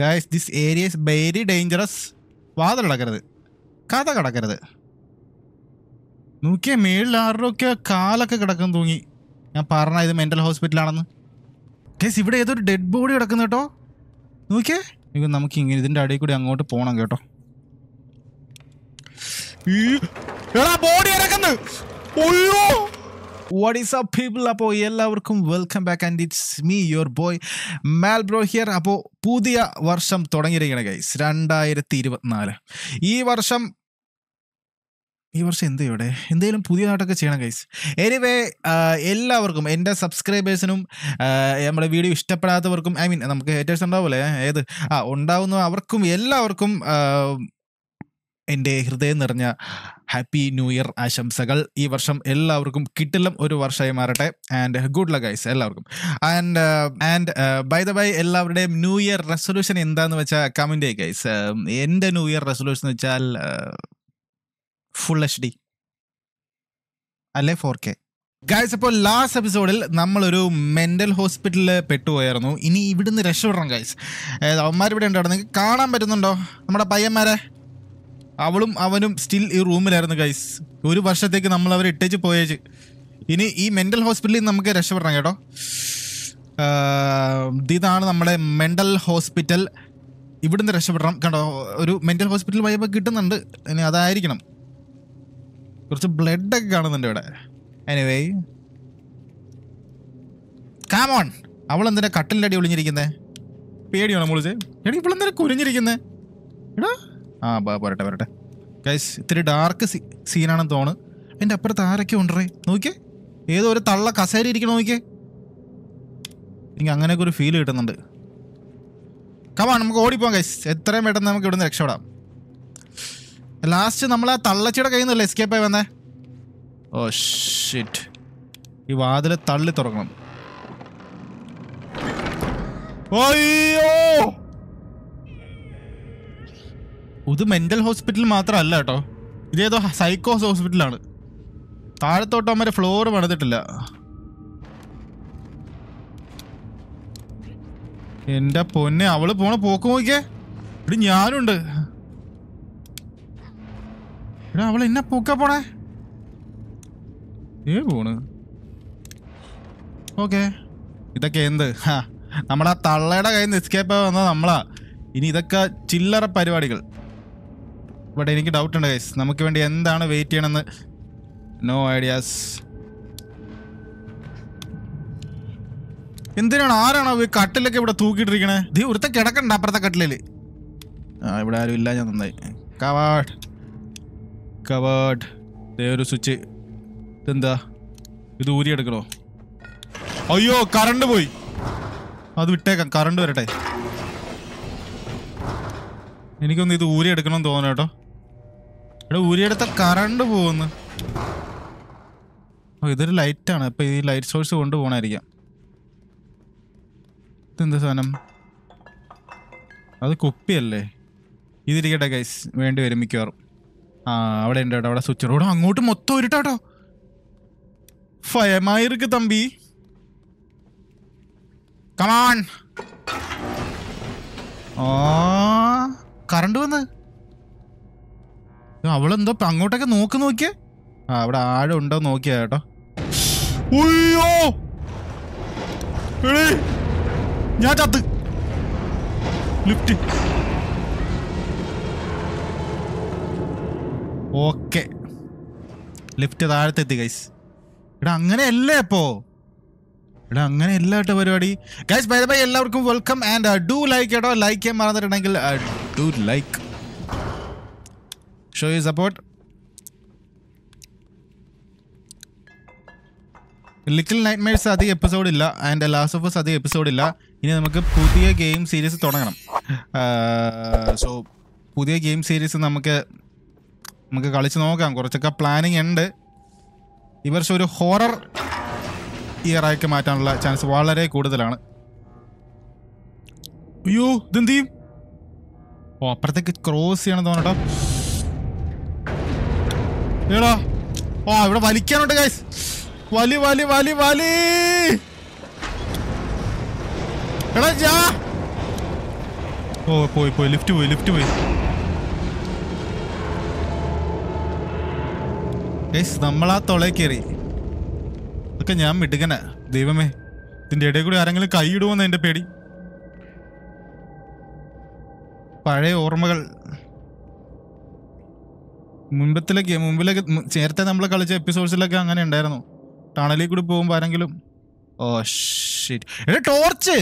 Guys this area is very dangerous വാതിൽ കടക്കരുത് കഥ കിടക്കരുത് നോക്കിയ മേളിൽ ആരുടെയൊക്കെ കാലൊക്കെ കിടക്കാൻ തൂങ്ങി ഞാൻ പറഞ്ഞ ഇത് മെൻ്റൽ ഹോസ്പിറ്റലാണെന്ന് ഗൈസ് ഇവിടെ ഏതൊരു ഡെഡ് ബോഡി കിടക്കുന്നു കേട്ടോ നോക്കിയേ ഇപ്പം നമുക്ക് ഇങ്ങനെ ഇതിൻ്റെ അടിയിൽ കൂടി അങ്ങോട്ട് പോകണം കേട്ടോ ബോഡി ഇറക്കുന്നു ഒഴിയോ വാട്ട്സ് അപ്പ് പീപ്പിൾ അപ്പോൾ എല്ലാവർക്കും welcome back and it's me your boy മാൽ ബ്രോ ഹിയർ അപ്പോൾ പുതിയ വർഷം തുടങ്ങിയിരിക്കണ ഗൈസ് രണ്ടായിരത്തി ഇരുപത്തിനാല് ഈ വർഷം ഈ വർഷം എന്ത് ഇവിടെ എന്തെങ്കിലും പുതിയതായിട്ടൊക്കെ ചെയ്യണം ഗൈസ് എനിവേ എല്ലാവർക്കും എൻ്റെ സബ്സ്ക്രൈബേഴ്സിനും നമ്മുടെ വീഡിയോ ഇഷ്ടപ്പെടാത്തവർക്കും ഐ മീൻ നമുക്ക് ഹേറ്റേഴ്സ് ഉണ്ടാവില്ലേ ഏത് ആ ഉണ്ടാവുന്ന അവർക്കും എല്ലാവർക്കും എൻ്റെ ഹൃദയം നിറഞ്ഞ ഹാപ്പി ന്യൂ ഇയർ ആശംസകൾ ഈ വർഷം എല്ലാവർക്കും കിട്ടില്ല ഒരു വർഷമായി മാറട്ടെ ആൻഡ് ഗുഡ് ലക്ക് ഗൈസ് എല്ലാവർക്കും and and bye the bye എല്ലാവരുടെയും ന്യൂ ഇയർ റെസൊല്യൂഷൻ എന്താന്ന് വെച്ചാൽ കമൻ്റ് ഗൈസ് എൻ്റെ ന്യൂ ഇയർ റെസൊല്യൂഷൻ എന്ന് വെച്ചാൽ ഫുൾ എച്ച് ഡി അല്ലെ ഫോർ കെ ഗായ്സ് അപ്പോൾ ലാസ്റ്റ് എപ്പിസോഡിൽ നമ്മളൊരു മെൻ്റൽ ഹോസ്പിറ്റലിൽ പെട്ടുപോയായിരുന്നു ഇനി ഇവിടുന്ന് രക്ഷപ്പെടണം ഗായ്സ് ഇവിടെ ഉണ്ടായിരുന്നു നിങ്ങൾക്ക് കാണാൻ പറ്റുന്നുണ്ടോ നമ്മുടെ പയ്യന്മാരെ അവളും അവനും സ്റ്റിൽ ഈ റൂമിലായിരുന്നു ഗൈസ് ഒരു വർഷത്തേക്ക് നമ്മൾ അവരെ ഇട്ടേച്ച് പോയേച്ച് ഇനി ഈ മെന്റൽ ഹോസ്പിറ്റലിൽ നമുക്ക് രക്ഷപ്പെടണം കേട്ടോ ഇതാണ് നമ്മുടെ മെന്റൽ ഹോസ്പിറ്റൽ ഇവിടുന്ന് രക്ഷപ്പെടണം കണ്ടോ ഒരു മെന്റൽ ഹോസ്പിറ്റൽ പോയപ്പോൾ കിട്ടുന്നുണ്ട് ഇനി അതായിരിക്കണം കുറച്ച് ബ്ലഡൊക്കെ കാണുന്നുണ്ട് ഇവിടെ എനിവേ കാമോൺ അവൾ എന്തിനാ കട്ടിലടി ഒളിഞ്ഞിരിക്കുന്നേ പേടിയാണോ മുളിച്ച് എടാ ഇവളെന്തിനാ കുരിഞ്ഞിരിക്കുന്നേ എടാ ആ പോരട്ടെ പോരട്ടെ ഗൈസ് ഇത്തിരി ഡാർക്ക് സീനാണെന്ന് തോണ് എൻ്റെ അപ്പുറത്ത് ആരൊക്കെ ഉണ്ടേ നോക്കിയേ ഏതോ ഒരു തള്ള കസേര ഇരിക്കണം നോക്കിയേ എനിക്ക് അങ്ങനെയൊക്കെ ഒരു ഫീൽ കിട്ടുന്നുണ്ട് കമാ നമുക്ക് ഓടിപ്പോ ഗൈസ് എത്രയും പെട്ടെന്ന് നമുക്ക് ഇവിടുന്ന് രക്ഷപ്പെടാം ലാസ്റ്റ് നമ്മൾ ആ തള്ളച്ചിയുടെ കയ്യിൽ നിന്നല്ലേ ആയി വന്നേ ഓ oh, ഷിറ്റ് ഈ വാതില് തള്ളി തുറക്കണം ഓയ്യോ ഇത് മെന്റൽ ഹോസ്പിറ്റൽ മാത്രമല്ല കേട്ടോ ഇതേതോ സൈക്കോസ് ഹോസ്പിറ്റലാണ് താഴത്തോട്ടം വരെ ഫ്ലോർ പണിതിട്ടില്ല എന്റെ പൊന്നെ അവള് പോണ പോക്ക് നോക്കിയേ ഇവിടെ ഞാനുണ്ട് എടാ അവൾ എന്നെ പൂക്ക പോണേ ഏ പോണ് ഓക്കെ ഇതൊക്കെ എന്ത് നമ്മളാ തള്ളയുടെ കയ്യിൽ നിന്ന് എസ്കേപ്പ് വന്ന വന്നത് നമ്മളാ ഇനി ഇതൊക്കെ ചില്ലറ പരിപാടികൾ ബട്ട് എനിക്ക് ഡൗട്ട് ഉണ്ട് ഗൈസ് നമുക്ക് വേണ്ടി എന്താണ് വെയിറ്റ് ചെയ്യണമെന്ന് നോ ഐഡിയാസ് എന്തിനാണ് ആരാണോ ഈ കട്ടിലൊക്കെ ഇവിടെ തൂക്കിയിട്ടിരിക്കണേ ദീ ഒരുത്ത കിടക്കണ്ട അപ്പുറത്തെ കട്ടിലില് ആ ഇവിടെ ആരും ഇല്ല ഞാൻ നന്നായി കവാഡ് കവാഡ് ഒരു സ്വിച്ച് ഇതെന്താ ഇത് ഊരിയെടുക്കണോ അയ്യോ കറണ്ട് പോയി അത് വിട്ടേക്കാം കറണ്ട് വരട്ടെ എനിക്കൊന്ന് ഇത് ഊരിയെടുക്കണം തോന്നണം കേട്ടോ ഇവിടെ ഊരിയെടുത്ത കറണ്ട് പോകുന്നു ഓ ഇതൊരു ലൈറ്റാണ് അപ്പൊ ഈ ലൈറ്റ് സോഴ്സ് കൊണ്ടുപോകണമായിരിക്കാം ഇതെന്ത് സാധനം അത് കുപ്പിയല്ലേ ഇതിരിക്കട്ടെ ഗൈസ് വേണ്ടി വരും മിക്കവാറും ആ അവിടെ ഉണ്ട് അവിടെ സ്വിച്ച് റോഡ് അങ്ങോട്ട് മൊത്തം ഒരുട്ടാട്ടോ ഫയമായിരിക്ക് തമ്പി കമാൺ ഓ കറണ്ട് വന്ന് അവളെന്തോ അങ്ങോട്ടൊക്കെ നോക്ക് നോക്കിയേ ആ അവിടെ ആഴം ഉണ്ടോ നോക്കിയാ കേട്ടോ ഉയ്യോ ഞാൻ ചത്ത് ലിഫ്റ്റ് ഓക്കെ ലിഫ്റ്റ് താഴത്തെത്തി ഗൈസ് എടാ അങ്ങനെയല്ലേ അപ്പോ എടാ അങ്ങനെ എല്ലാട്ട പരിപാടി ഗൈസ് ബൈ ബൈ എല്ലാവർക്കും വെൽക്കം ആൻഡ് ഡു ലൈക്ക് കേട്ടോ ലൈക്ക് ചെയ്യാൻ മറന്നിട്ടുണ്ടെങ്കിൽ do uh, like Show your support. Little nightmares അധികം എപ്പിസോഡ് ഇല്ല ആൻഡ് ലാസ്റ്റ് ഓഫ് എസ് അധികം എപ്പിസോഡ് ഇല്ല ഇനി നമുക്ക് പുതിയ ഗെയിം സീരീസ് തുടങ്ങണം സോ uh, പുതിയ ഗെയിം സീരീസ് നമുക്ക് നമുക്ക് കളിച്ച് നോക്കാം കുറച്ചൊക്കെ പ്ലാനിങ് ഉണ്ട് ഈ വർഷം ഒരു ഹൊറർ ഇയറാക്കി മാറ്റാനുള്ള ചാൻസ് വളരെ കൂടുതലാണ് അയ്യോ ഇതെന്ത് ചെയ്യും ഓ അപ്പുറത്തേക്ക് ക്രോസ് ചെയ്യണം തോന്നട്ടോ നീടാ ആ ഇവിടെ വലിക്കാനുണ്ട് ഗൈസ് വലി വലി വലി വലി എടാ ജാ ഓ പോയി പോയി ലിഫ്റ്റ് പോയി ലിഫ്റ്റ് പോയി ഗൈസ് നമ്മളാ തൊളയിൽ കയറി ഒക്കെ ഞാൻ മിടുക്കനാ ദൈവമേ ഇതിൻ്റെ ഇടയിൽ കൂടി ആരെങ്കിലും കൈയിടുമെന്ന് എൻ്റെ പേടി പഴയ ഓർമ്മകൾ മുൻപത്തിലേക്ക് മുമ്പിലൊക്കെ നേരത്തെ നമ്മൾ കളിച്ച എപ്പിസോഡ്സിലൊക്കെ അങ്ങനെ ഉണ്ടായിരുന്നു ടണലിൽ കൂടി പോകുമ്പോൾ ആരെങ്കിലും ഓ ശരി എടാ ടോർച്ച്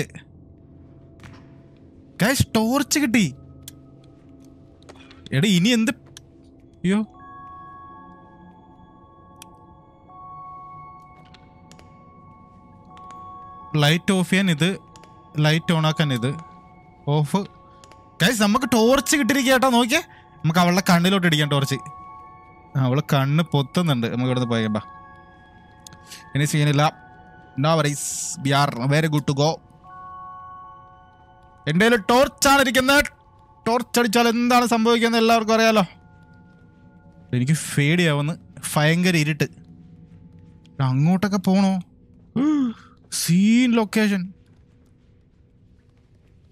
ഗൈസ് ടോർച്ച് കിട്ടി എടാ ഇനി എന്ത് അയ്യോ ലൈറ്റ് ഓഫ് ചെയ്യാൻ ഇത് ലൈറ്റ് ഓൺ ആക്കാൻ ഇത് ഓഫ് ഗൈസ് നമുക്ക് ടോർച്ച് കിട്ടിയിരിക്കുക കേട്ടോ നോക്കിയേ നമുക്ക് അവളുടെ കണ്ണിലോട്ട് ഇടിക്കാം ടോർച്ച് അവള് കണ്ണ് പൊത്തുന്നുണ്ട് നമുക്ക് ഇവിടുന്ന് പോയേമ്പാ ഇനി സീനില്ല no worries we are very good to go എൻ്റെ കയ്യിൽ ടോർച്ചാണ് ഇരിക്കുന്നത് ടോർച്ച് അടിച്ചാൽ എന്താണ് സംഭവിക്കുന്നത് എല്ലാവർക്കും അറിയാലോ എനിക്ക് പേടിയാവുന്ന് ഭയങ്കര ഇരുട്ട് അങ്ങോട്ടൊക്കെ പോണോ സീൻ ലൊക്കേഷൻ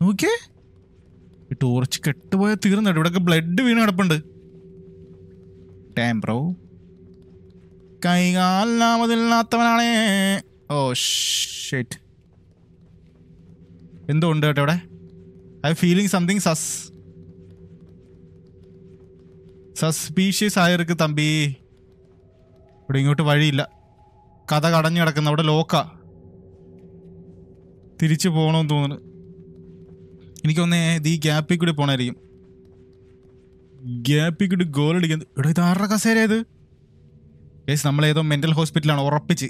നോക്കിയേ ഈ ടോർച്ച് കെട്ടുപോയാൽ തീർന്നിട്ട് ഇവിടെയൊക്കെ ബ്ലഡ് വീണ് കിടപ്പുണ്ട് ടൈം ബ്രോ കൈകാലാമതില്ലാത്തവനാണേ ഓ ഷേറ്റ് എന്തോ ഉണ്ട് കേട്ടോ ഇവിടെ I feeling something sus suspicious ആയിരിക്കും തമ്പി ഇവിടെ ഇങ്ങോട്ട് വഴിയില്ല കഥ കടഞ്ഞു കിടക്കുന്ന അവിടെ ലോക്ക തിരിച്ചു പോകണമെന്ന് തോന്നുന്നു എനിക്കൊന്ന് ഇത് ഈ ഗ്യാപ്പിൽ കൂടി പോണായിരിക്കും ഗ്യാപ്പിൽ കൂടി ഗോൾ അടിക്കുന്നത് എടാ ഇത് ആരുടെ കസേര ഇത് കേസ് ഏതോ മെൻ്റൽ ഹോസ്പിറ്റലാണ് ഉറപ്പിച്ച്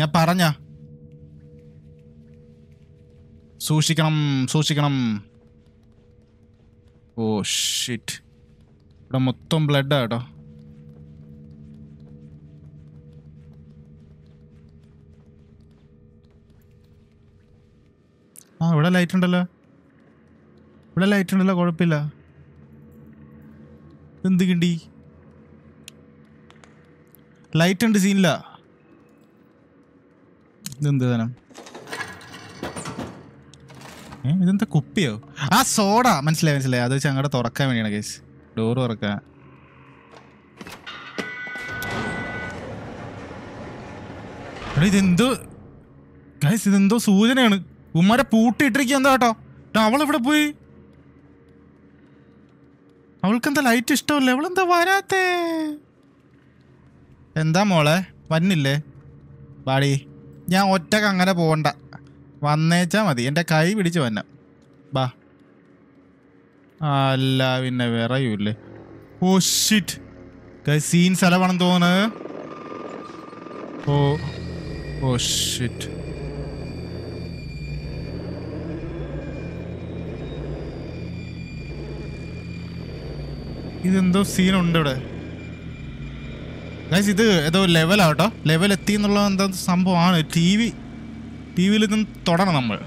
ഞാൻ പറഞ്ഞ സൂക്ഷിക്കണം സൂക്ഷിക്കണം ഓ ഷിറ്റ് ഇവിടെ മൊത്തം ബ്ലഡാ കേട്ടോ ആ ഇവിടെ ലൈറ്റ് ഉണ്ടല്ലോ ഇവിടെ ലൈറ്റ് ഉണ്ടല്ലോ കുഴപ്പമില്ല എന്ത് കിണ്ടി ലൈറ്റ് ഉണ്ട് സീനില്ല ഇതെന്ത് തനം ഇതെന്താ കുപ്പിയോ ആ സോഡ മനസ്സിലായി മനസ്സിലായി അത് വെച്ച് അങ്ങോട്ട് തുറക്കാൻ വേണ്ടിയാണ് കേസ് ഡോർ തുറക്കാൻ ഇതെന്തോ ഗൈസ് ഇതെന്തോ സൂചനയാണ് ഉമ്മാരെ പൂട്ടിയിട്ടിരിക്കുക എന്താ കേട്ടോ അവളെവിടെ പോയി അവൾക്കെന്താ ലൈറ്റ് ഇഷ്ടമല്ലേ അവളെന്താ വരാത്തേ എന്താ മോളെ വന്നില്ലേ ബാടി ഞാൻ ഒറ്റക്ക് അങ്ങനെ പോകണ്ട വന്നേച്ചാ മതി എൻ്റെ കൈ പിടിച്ച് വന്ന ബാ അല്ല പിന്നെ വിറയൂല്ലേ ഓ ഷിറ്റ് സീൻ സ്ഥലമാണെന്ന് തോന്നുന്നത് ഓ ഓ ഷിറ്റ് ഇതെന്തോ സീനുണ്ട് ഇവിടെ ഗൈസ് ഇത് ഏതോ ലെവലാട്ടോ ലെവൽ എത്തി എന്നുള്ള എന്താ സംഭവമാണ് ടി വി ടി വിയിൽ ഇതും തുടരണം നമ്മൾ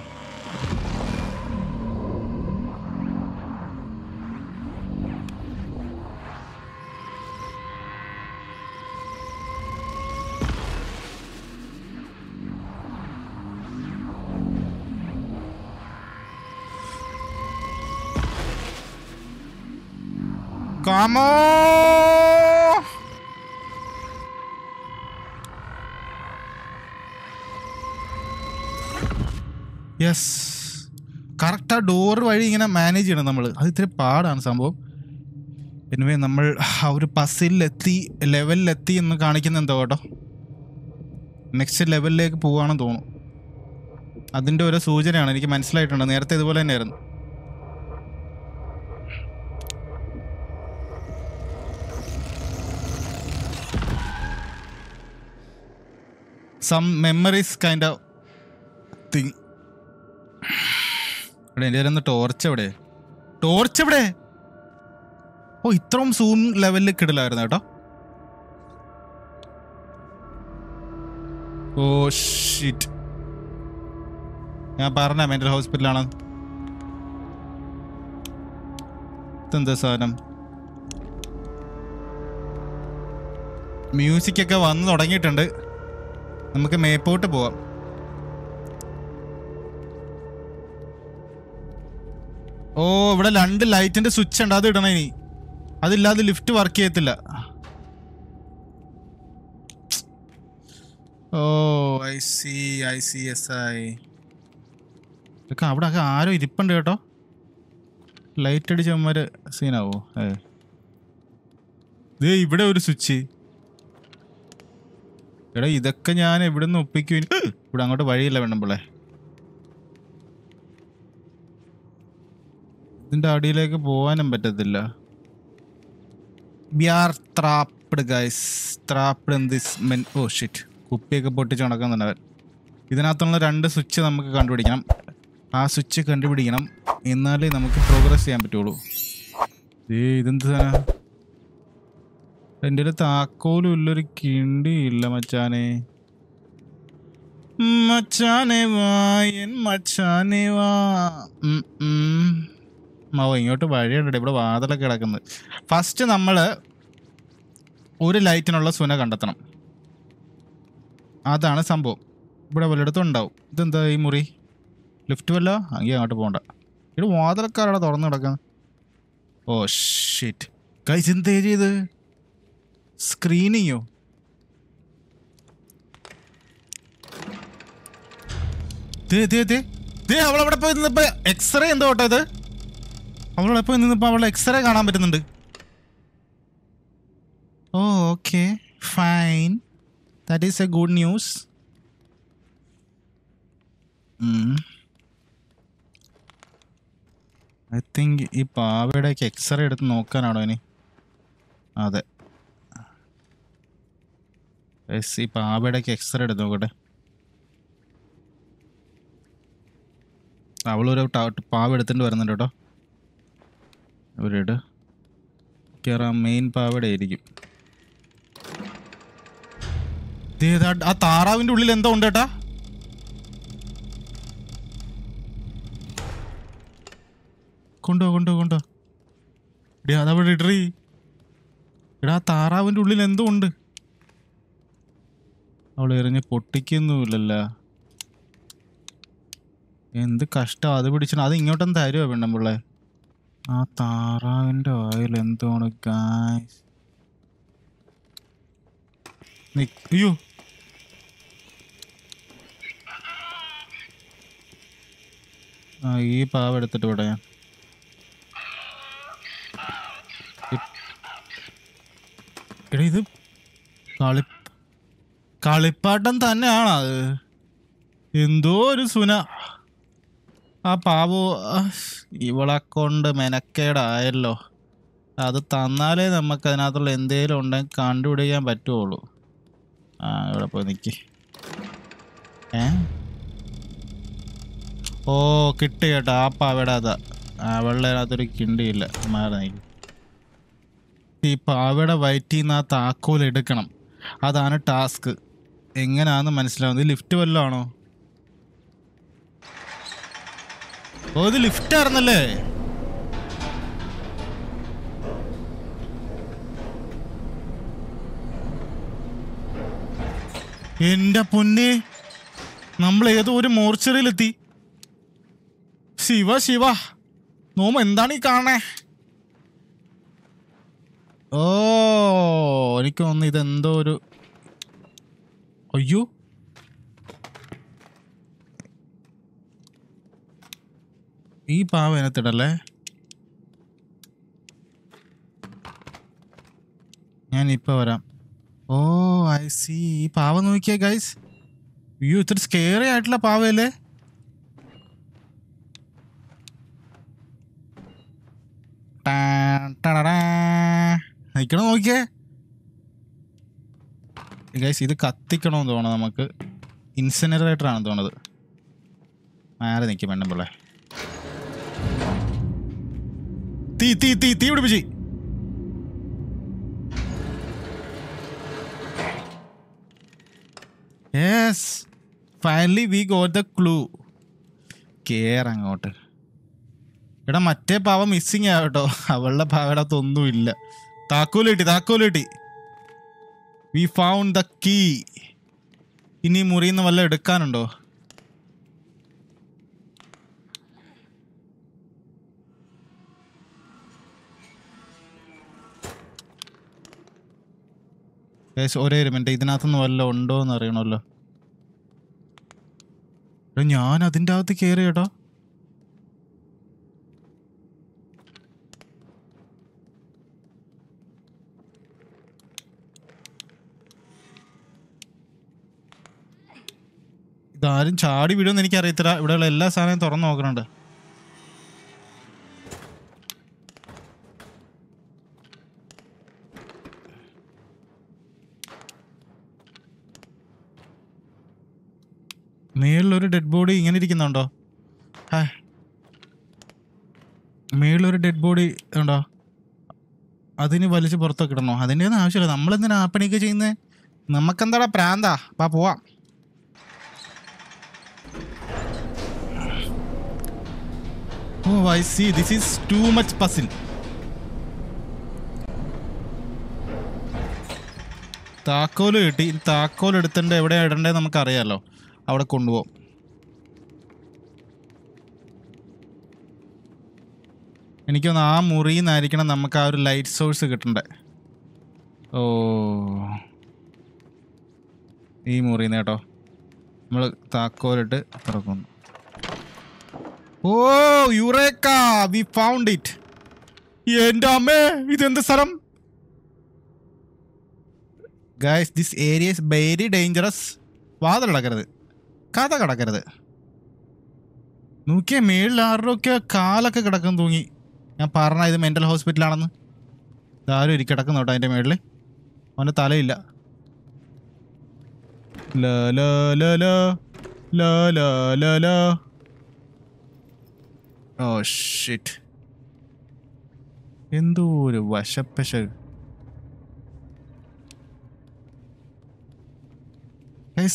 Come യെസ് കറക്റ്റ് ആ ഡോർ വഴി ഇങ്ങനെ മാനേജ് ചെയ്യണം നമ്മൾ അത് ഇത്തിരി പാടാണ് സംഭവം എനിവേ നമ്മൾ ആ ഒരു പസിലെത്തി ലെവലിലെത്തി എന്ന് കാണിക്കുന്ന എന്തോ കേട്ടോ നെക്സ്റ്റ് ലെവലിലേക്ക് പോവുകയാണെന്ന് തോന്നുന്നു അതിൻ്റെ ഒരു സൂചനയാണ് എനിക്ക് മനസ്സിലായിട്ടുണ്ട് നേരത്തെ ഇതുപോലെ തന്നെയായിരുന്നു some memories kind of thing ഇവിടെ എൻ്റെ ഒന്ന് ടോർച്ച് എവിടെ ടോർച്ച് എവിടെ ഓ ഇത്രയും സൂം ലെവലിൽ കിടലായിരുന്നു കേട്ടോ ഓ ഷിറ്റ് ഞാൻ പറഞ്ഞ മെൻ്റൽ ഹോസ്പിറ്റലാണ് ഇതെന്താ സാധനം മ്യൂസിക്കൊക്കെ വന്ന് തുടങ്ങിയിട്ടുണ്ട് നമുക്ക് മേപ്പോട്ട് പോവാം ഓ ഇവിടെ രണ്ട് ലൈറ്റിന്റെ സ്വിച്ച് ഉണ്ട് അത് ഇടണം ഇനി അതില്ലാതെ ലിഫ്റ്റ് വർക്ക് ചെയ്യത്തില്ല oh I see I see എസ് ഐ ഇതൊക്കെ അവിടെ ഒക്കെ ആരോ ഇരിപ്പുണ്ട് കേട്ടോ ലൈറ്റ് അടിച്ചവന്മാർ സീനാവോ ഏ ഇത് ഇവിടെ ഒരു സ്വിച്ച് എടാ ഇതൊക്കെ ഞാൻ എവിടെ നിന്ന് ഒപ്പിക്കും ഇവിടെ അങ്ങോട്ട് വഴിയില്ല വേണമ്പിളെ ഇതിന്റെ അടിയിലേക്ക് പോവാനും പറ്റത്തില്ല വി oh, കുപ്പിയൊക്കെ പൊട്ടിച്ച് നടക്കുന്നുണ്ട് അവൻ ഇതിനകത്തുള്ള രണ്ട് സ്വിച്ച് നമുക്ക് കണ്ടുപിടിക്കണം ആ സ്വിച്ച് കണ്ടുപിടിക്കണം എന്നാലേ നമുക്ക് പ്രോഗ്രസ് ചെയ്യാൻ പറ്റുള്ളൂ ഏ ഇതെന്ത് എന്റെ ഒരു താക്കോലും ഇല്ലൊരു കിണ്ടി ഇല്ല മച്ചാനെ മച്ചാനെ വായൻ മച്ചാനെ വാ ഓ ഇങ്ങോട്ട് വഴിയുണ്ട് ഇവിടെ വാതിലൊക്കെ കിടക്കുന്നത് ഫസ്റ്റ് നമ്മൾ ഒരു ലൈറ്റിനുള്ള സുന കണ്ടെത്തണം അതാണ് സംഭവം ഇവിടെ വല്ലയിടത്തും ഉണ്ടാവും ഇതെന്താ ഈ മുറി ലിഫ്റ്റ് വല്ല അങ്ങനെ അങ്ങോട്ട് പോകണ്ട ഇവിടെ വാതിലൊക്കെ അവിടെ തുറന്ന് കിടക്കുന്നത് ഓ ഷിറ്റ് കൈ ചിന്തേ ചെയ്ത് സ്ക്രീനിങ്ങോ അവളവിടെ പോയി നിന്നിപ്പോ എക്സ്റേ എന്തോ കേട്ടോ ഇത് അവളവിടെ പോയി നിന്നിപ്പോ അവളെ എക്സ്റേ കാണാൻ പറ്റുന്നുണ്ട് oh okay fine that is a good news I think ഈ പാവയുടെ എക്സ്റേ എടുത്ത് നോക്കാനാണോ ഇനി അതെ ഈ പാവയുടെയൊക്കെ എക്സ്റേ എടുത്ത് നോക്കട്ടെ അവളൊരു പാവ എടുത്തിട്ട് വരുന്നുണ്ട് കേട്ടോ ഇട്ട് കയറാ മെയിൻ പാവയുടെ ആയിരിക്കും ആ താറാവിൻ്റെ ഉള്ളിൽ എന്തോ ഉണ്ട് ഏട്ടാ കൊണ്ടോ കൊണ്ടോ കൊണ്ടോ ഇടേ അതവിടെ ഇടറി ഇടാ താറാവിൻ്റെ ഉള്ളിൽ എന്തോ ഉണ്ട് അവൾ എറിഞ്ഞ് പൊട്ടിക്കുന്നുമില്ല എന്ത് കഷ്ടം അത് പിടിച്ചിട്ട് അത് ഇങ്ങോട്ടൊന്നും തരുമോ പെണ്ണമ്പിള്ളേ ആ താറാവിൻ്റെ വായിൽ എന്തോണ് ഗായ്സ് അയ്യോ ആ ഈ പാവ എടുത്തിട്ട് വിടാം ഞാൻ എടാ ഇത് കളി കളിപ്പാട്ടം തന്നെയാണ് അത് എന്തോ ഒരു സുന ആ പാവോ ഇവളെ കൊണ്ട് മെനക്കേടായല്ലോ അത് തന്നാലേ നമുക്ക് അതിനകത്തുള്ള എന്തേലും ഉണ്ടെങ്കിൽ കണ്ടുപിടിക്കാൻ പറ്റുള്ളൂ ആ ഇവിടെ പോയി നിൽക്കി ഏ ഓ കിട്ടി കേട്ടോ ആ പാവയുടെ അതാ അവളുടെ അതിനകത്തൊരു കിണ്ടിയില്ല മാറി ഈ പാവയുടെ വയറ്റിൽ നിന്ന് ആ താക്കോൽ എടുക്കണം അതാണ് ടാസ്ക് എങ്ങനെയാണെന്ന് മനസ്സിലാവുന്നത് ലിഫ്റ്റ് വല്ലതാണോ ഓ ഇത് ലിഫ്റ്റ് ആയിരുന്നല്ലേ എന്റെ പൊന്നെ നമ്മൾ ഏതോ ഒരു മോർച്ചറിയിലെത്തി ശിവ ശിവ നോമ എന്താണ് ഈ കാണേ ഓ തോന്നുന്നു ഇതെന്തോ ഒരു അയ്യോ ഈ പാവ അതിനകത്തിടല്ലേ ഞാനിപ്പോൾ വരാം ഓ ഐ സി ഈ പാവ നോക്കിയേ ഗൈസ് അയ്യോ ഇത്ര സ്കെയറി ആയിട്ടുള്ള പാവയല്ലേ നിൽക്കണം നോക്കിയേ ഗൈസ് ഇത് കത്തിക്കണമെന്ന് തോന്നുന്നത് നമുക്ക് ഇൻസിനറേറ്റർ ആണ് തോന്നുന്നത് മാറി നിൽക്കും വേണ്ട പിള്ളേ തീ തീ തീ തീ പിടിപ്പിച്ചി yes finally we got the clue care അങ്ങോട്ട് എടാ മറ്റേ പാവ മിസ്സിങ് ആവട്ടോ അവളുടെ പാവടത്തൊന്നുമില്ല താക്കോല് കിട്ടി താക്കോല് കിട്ടി വി ഫൗണ്ട് ദ കീ ഇനി മുറിയിൽ നിന്ന് വല്ല എടുക്കാനുണ്ടോ ഒരേ മിനിറ്റ് ഇതിനകത്തുനിന്ന് വല്ല ഉണ്ടോ എന്ന് അറിയണമല്ലോ ഞാൻ അതിൻ്റെ അകത്ത് കയറി കേട്ടോ ഇതാരും ചാടി എനിക്ക് അറിയത്തില്ല ഇവിടെയുള്ള എല്ലാ സാധനവും തുറന്നു നോക്കണുണ്ട് മേളിലൊരു ഡെഡ് ബോഡി ഇങ്ങനെ ഇരിക്കുന്നുണ്ടോ ഹേ മേളിലൊരു ഡെഡ് ബോഡി ഉണ്ടോ അതിന് വലിച്ച് പുറത്തൊക്കെ ഇടണോ അതിൻ്റെ ഒന്നും ആവശ്യമില്ല നമ്മളെന്തിനാ ആപ്പണിയൊക്കെ ചെയ്യുന്നത് നമുക്കെന്താടാ പ്രാന്താ അപ്പം പോവാം Oh, I see. This is too much puzzle. താക്കോല് കിട്ടി താക്കോൽ എടുത്തിട്ട് എവിടെ ഇടണ്ടേ നമുക്കറിയാമല്ലോ അവിടെ കൊണ്ടുപോകും എനിക്കൊന്ന് ആ മുറിയിൽ നിന്നായിരിക്കണം നമുക്ക് ആ ഒരു ലൈറ്റ് സോഴ്സ് കിട്ടണ്ടേ ഓ ഈ മുറിയിൽ നിന്ന് കേട്ടോ നമ്മൾ താക്കോലിട്ട് തുറക്കുന്നു oh eureka we found it എന്റെ അമ്മേ ഇത് എന്ത് സ്ഥലം guys this area is very dangerous വാതിൽ കിടക്കരുത് കഥ കിടക്കരുത് നോക്കിയാൽ മേളിൽ ആരുടെയൊക്കെ കാലൊക്കെ കിടക്കും തൂങ്ങി ഞാൻ പറഞ്ഞ ഇത് മെൻ്റൽ ഹോസ്പിറ്റലാണെന്ന് ഇതാരും ഇരിക്കും കിടക്കുന്നു കേട്ടോ അതിൻ്റെ മേളിൽ അവൻ്റെ തലയില്ല ലോ ലോ ലോ ലോ ലോ ലോ ലോ ലോ ഓ oh, ഷിറ്റ് എന്തോ ഒരു വശപ്പശ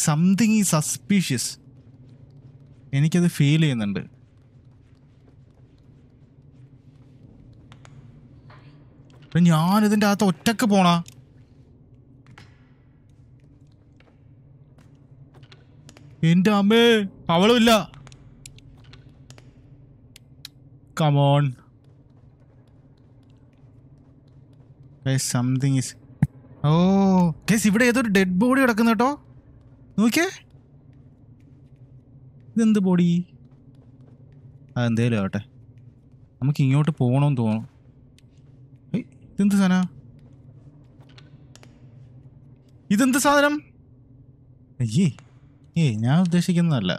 സംതിങ് ഈ സസ്പീഷ്യസ് എനിക്കത് ഫീൽ ചെയ്യുന്നുണ്ട് ഞാൻ ഇതിന്റെ അകത്ത് ഒറ്റക്ക് പോണാ എൻ്റെ അമ്മേ അവളും ഇല്ല Come on. Guys, something is... oh oh, case ഇവിടെ ഏതൊരു ഡെഡ് ബോഡി കിടക്കുന്ന കേട്ടോ നോക്കിയേ ഇതെന്ത് ബോഡി അതെന്തേലും ആവട്ടെ നമുക്ക് ഇങ്ങോട്ട് പോകണമെന്ന് തോന്നുന്നു ഇതെന്ത് സാധന ഇതെന്ത് സാധനം അയ്യേ ഏ ഞാൻ ഉദ്ദേശിക്കുന്നതല്ല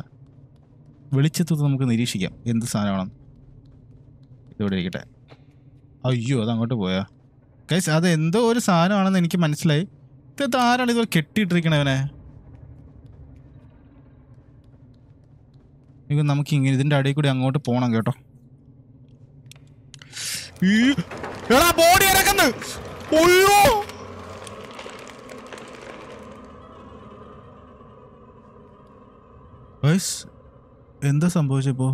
വെളിച്ചത്തത് നമുക്ക് നിരീക്ഷിക്കാം എന്ത് സാധനമാണെന്ന് ഇവിടെ ഇരിക്കട്ടെ അയ്യോ അത് അങ്ങോട്ട് പോയാ കൈസ് അത് എന്തോ ഒരു സാധനമാണെന്ന് എനിക്ക് മനസ്സിലായി ഇത് ആരാണ് ഇതുപോലെ കെട്ടിയിട്ടിരിക്കണവനെ നമുക്ക് ഇങ്ങനെ ഇതിന്റെ അടിയിൽ കൂടി അങ്ങോട്ട് പോകണം കേട്ടോ ബോഡി എന്താ സംഭവിച്ചപ്പോ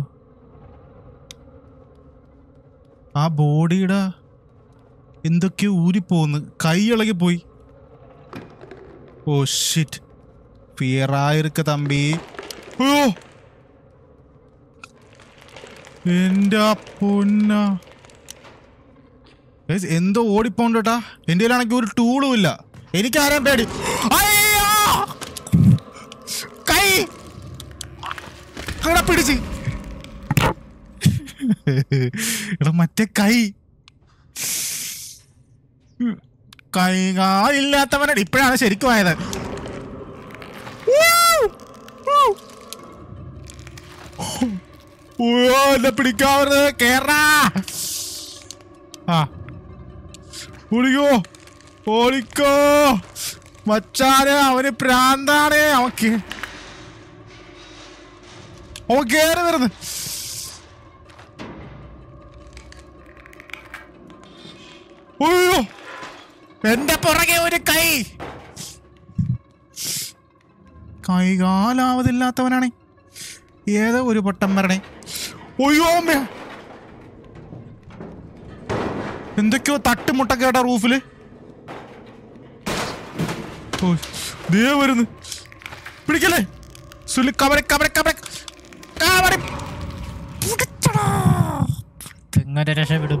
ആ ബോഡിയുടെ എന്തൊക്കെയോ ഊരിപ്പോന്ന് ഇളകി പോയി ഓ ഷിറ്റ് ഫിയറായിരിക്ക തമ്പി ഓ എൻ്റെ പൊന്ന എന്തോ ഓടിപ്പോണ്ടേട്ടാ എൻ്റെ കയ്യിലാണെങ്കിൽ ഒരു ടൂളും ഇല്ല ആരാ പേടി കൈ അവിടെ പിടിച്ച് എടാ മറ്റേ കൈ കൈകാലില്ലാത്തവനാണ് ഇപ്പോഴാണ് ശരിക്കും ആയത് എന്നെ പിടിക്കാവരുത് കേറാ ആ ഓടിക്കോ ഓടിക്കോ മച്ചാന് അവന് പ്രാന്താണ് അവൻ അവൻ കേറി വരുന്നത് എന്റെ പുറകെ ഒരു കൈ കൈ ഏതോ ഒരു പൊട്ടം വരണേ ഒയ്യോ എന്തൊക്കെയോ തട്ടുമുട്ട കേട്ട റൂഫില് വരുന്നു പിടിക്കല്ലേ സുലി കബറി കബറി കബറി കബറി എങ്ങനെ രക്ഷപ്പെടും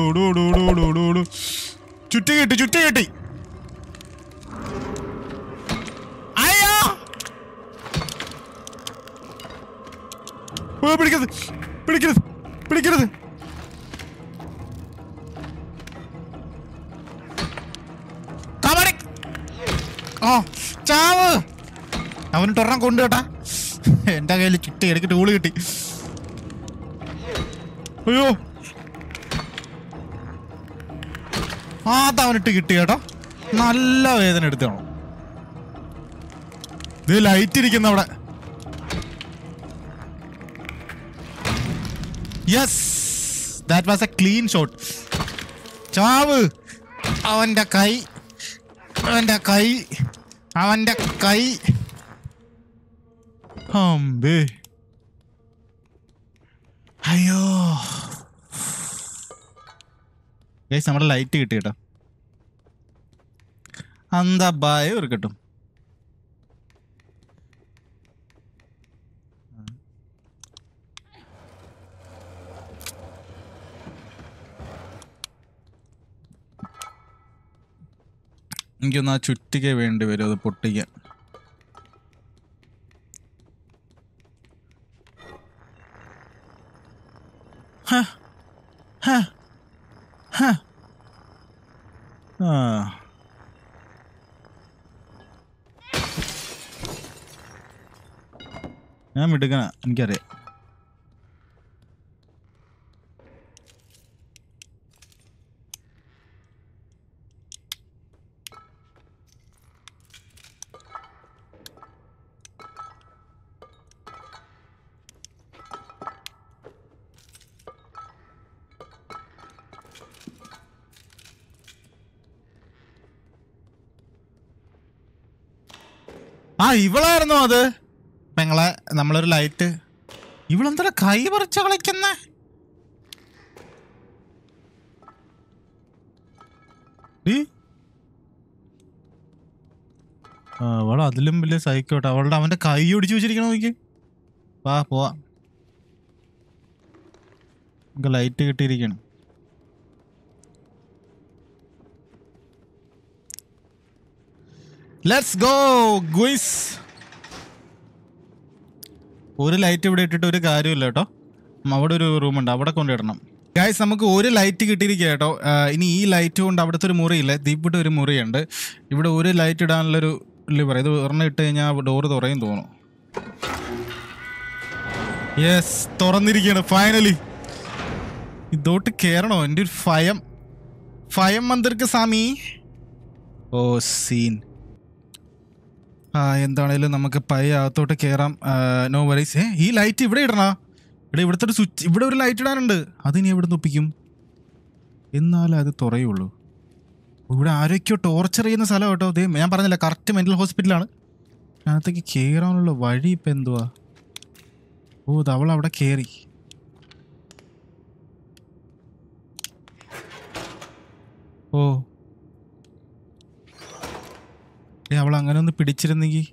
ചുറ്റി കിട്ടി ചുറ്റി കിട്ടി അയ്യോ പിടിക്കരുത് പിടിക്കരുത് പിടിക്കരുത് ചാവ് അവന് ടൊറം കൊണ്ടു കേട്ടാ എന്റെ കയ്യിൽ ചുറ്റി ഇടയ്ക്ക് ടൂള് കിട്ടി അയ്യോ അതവനിട്ട് കിട്ടി കേട്ടോ നല്ല വേദന എടുത്തോ ഇത് ലൈറ്റ് ഇരിക്കുന്ന അവിടെ yes that was a clean shot ചാവ് അവന്റെ കൈ അവന്റെ കൈ അവന്റെ കൈ അമ്പേ അയ്യോ നമ്മുടെ ലൈറ്റ് കിട്ടി കേട്ടോ அந்த பயம் இருக்கட்டும் എനിക്കൊന്ന് ആ ചുറ്റിക്ക വേണ്ടി വരും അത് പൊട്ടിക്കാൻ ആ ഞാൻ മിടുക്കണ എനിക്കറിയാം ആ ഇവളായിരുന്നോ അത് ഞങ്ങളെ നമ്മളൊരു ലൈറ്റ് ഇവളെന്താ കൈ പറിച്ച കളിക്കുന്നേ അവള് അതിലും വലിയ സഹിക്കോട്ടെ അവളുടെ അവന്റെ കൈ ഒടിച്ചു വെച്ചിരിക്കണ നോക്കി വാ പോവാ നമുക്ക് ലൈറ്റ് കിട്ടിയിരിക്കണം ലെറ്റ്സ് ഗോ ഗുയിസ് ഒരു ലൈറ്റ് ഇവിടെ ഇട്ടിട്ട് ഒരു കാര്യമില്ല കേട്ടോ അവിടെ ഒരു റൂമുണ്ട് അവിടെ കൊണ്ടിടണം ഗായ്സ് നമുക്ക് ഒരു ലൈറ്റ് കിട്ടിയിരിക്കുക കേട്ടോ ഇനി ഈ ലൈറ്റ് കൊണ്ട് അവിടുത്തെ ഒരു മുറിയില്ല ദീപിട്ട് ഒരു മുറിയുണ്ട് ഇവിടെ ഒരു ലൈറ്റ് ഇടാനുള്ളൊരു ലിവർ ഇത് ഒരെണ്ണം ഇട്ട് കഴിഞ്ഞാൽ ഡോറ് തുറയും തോന്നും യെസ് തുറന്നിരിക്കുകയാണ് ഫൈനലി ഇതോട്ട് കയറണോ എൻ്റെ ഒരു ഫയം ഫയം മന്ദിർക്ക് സ്വാമി ഓ സീൻ ആ എന്താണേലും നമുക്ക് പൈ അകത്തോട്ട് കയറാം നോ വറീസ് ഏ ഈ ലൈറ്റ് ഇവിടെ ഇടണ ഇവിടെ ഇവിടുത്തെ ഒരു സ്വിച്ച് ഇവിടെ ഒരു ലൈറ്റ് ഇടാനുണ്ട് അതിനി എവിടെ നിന്നൊപ്പിക്കും ഒപ്പിക്കും അത് തുറയുള്ളൂ ഇവിടെ ആരൊക്കെയോ ടോർച്ചർ ചെയ്യുന്ന സ്ഥലം കേട്ടോ അതേ ഞാൻ പറഞ്ഞില്ല കറക്റ്റ് മെൻറ്റൽ ഹോസ്പിറ്റലാണ് അതിനകത്തേക്ക് കയറാനുള്ള വഴി ഇപ്പം എന്തുവാ ഓ അത് അവൾ അവിടെ കയറി ഓ അവൾ അങ്ങനെ ഒന്ന് പിടിച്ചിരുന്നെങ്കിൽ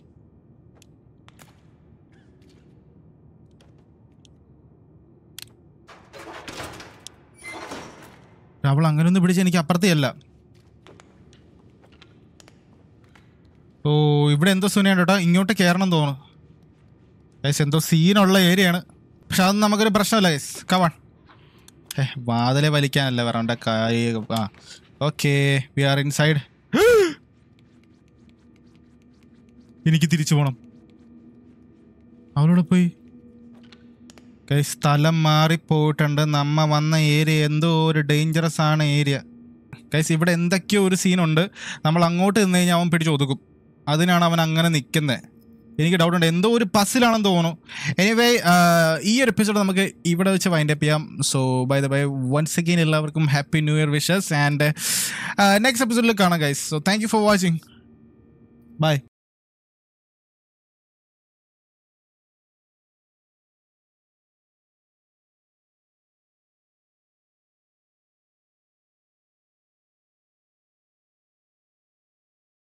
അവൾ അങ്ങനെ ഒന്ന് പിടിച്ച എനിക്ക് അപ്പുറത്തെയല്ല ഓ ഇവിടെ എന്തോ സുനയാണ് കേട്ടോ ഇങ്ങോട്ട് കയറണം തോന്നുന്നു ഗൈസ് എന്തോ സീനുള്ള ഏരിയയാണ് പക്ഷെ അതൊന്നും നമുക്കൊരു പ്രശ്നമല്ല ഗൈസ് കവൺ ഏഹ് വാതിലെ വലിക്കാനല്ല വരണ്ട കാര്യം ആ ഓക്കേ വി ആർ ഇൻസൈഡ് എനിക്ക് തിരിച്ചു പോണം അവളോട് പോയി സ്ഥലം മാറിപ്പോയിട്ടുണ്ട് നമ്മ വന്ന ഏരിയ എന്തോ ഒരു ഡേഞ്ചറസ് ആണ് ഏരിയ കൈസ് ഇവിടെ എന്തൊക്കെയോ ഒരു സീനുണ്ട് നമ്മൾ അങ്ങോട്ട് നിന്ന് കഴിഞ്ഞാൽ അവൻ പിടിച്ചു ഒതുക്കും അതിനാണ് അവൻ അങ്ങനെ നിൽക്കുന്നത് എനിക്ക് ഡൗട്ട് ഉണ്ട് എന്തോ ഒരു പസിലാണെന്ന് തോന്നുന്നു എനിവേ ഈ ഒരു എപ്പിസോഡ് നമുക്ക് ഇവിടെ വെച്ച് വൈൻഡ് അപ്പ് ചെയ്യാം so by the by once again എല്ലാവർക്കും happy new year wishes and next എപ്പിസോഡിൽ കാണാം guys so thank you for watching by